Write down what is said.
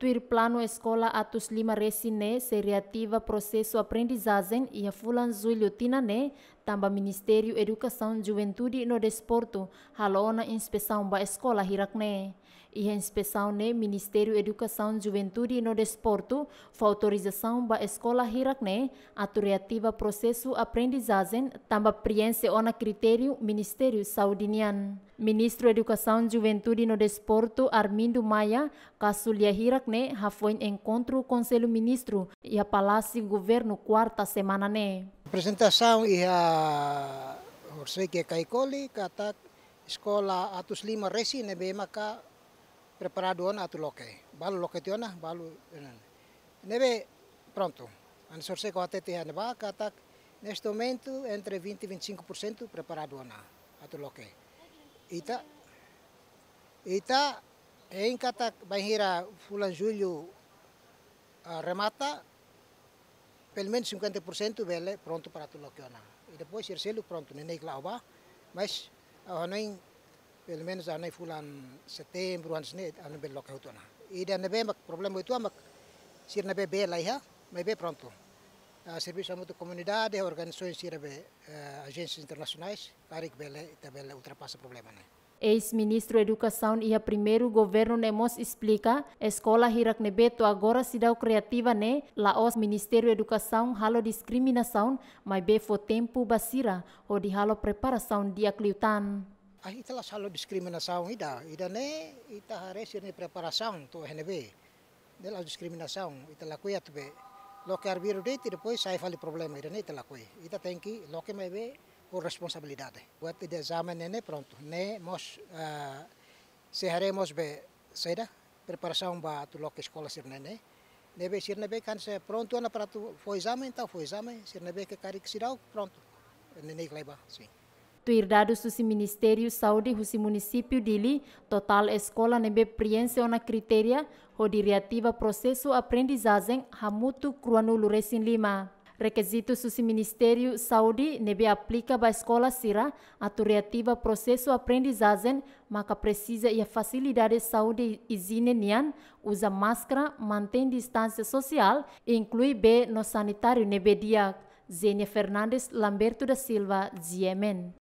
Tuir plano escola atus lima resine seriativa processo aprendizagem e a fulan zulio tinane tamba Ministério Educação, Juventude e no Desporto halona inspeção ba escola hirakne e em inspeção no né, Ministério Educação, Juventude e no Desporto, foi autorização da a escola Hirakne, né, a processo aprendizagem, também preenche o critério Ministério Saudinian. Ministro Educação, Juventude e no Desporto, Armindo Maia, Casulia Hirakne, né, foi encontro com o Ministro e a Palácio Governo quarta semana né. Apresentação e a Horseke Kaikoli, kata escola atus lima resi, nebe maka preparado on atu loke. Balu loke ti ona, balu enan. Neve pronto. an sorse ko até ti haneba katak neste momento entre 20 e 25% preparado ona atu loke. Ita ita em kata, bahira fulan julho remata pelo menos 50% dele pronto para atu loke ona. E depois Ircelo pronto, nenei lá mas uh, não pelo menos ano fulan setembro antes ne ano bel local to na ida ne be mak problema itu amak sir ne bem be lai ha me be pronto a ah, serviço muito comunidade organizações sir bem eh, agências internacionais carik bele tabela ultrapassa problema né Ex-ministro da Educação e a primeiro governo Nemos explica, escola Hirak Nebeto agora se dá o criativa né, lá os Ministério da Educação halo discriminação, mas befo tempo basira, ou de halo preparação de acliutan. Ah, italah tá selalu diskriminasi ida. Ida né, ita tá harus ini preparação tu HNB. Dela diskriminação ita tá lakuia tu be. Loke arbiro de depois sai fali problema ida ne ita lakui. Ita tem que loke me be por responsabilidade. Buat ida exame né pronto. né mos ah, se haremos be saída preparação ba tu loke escola sir né né, né be sir né be kan se pronto ana para tu foi exame então foi exame sir né be ke karik sirau pronto. né né leba sim. Tuirdadus susi Ministério Saúde husi município dili, total escola nebe priense ona criteria, reativa processo aprendizagem hamutu kruanulu luresin lima. Requisito susi Ministério Saúde nebe aplica ba escola sira, aturiativa processo aprendizagem, maka precisa ia facilidade saúde izine nian, usa máscara, mantém distância social, e inclui B no sanitário nebe dia. Zenia Fernandes Lamberto da Silva, Ziemen.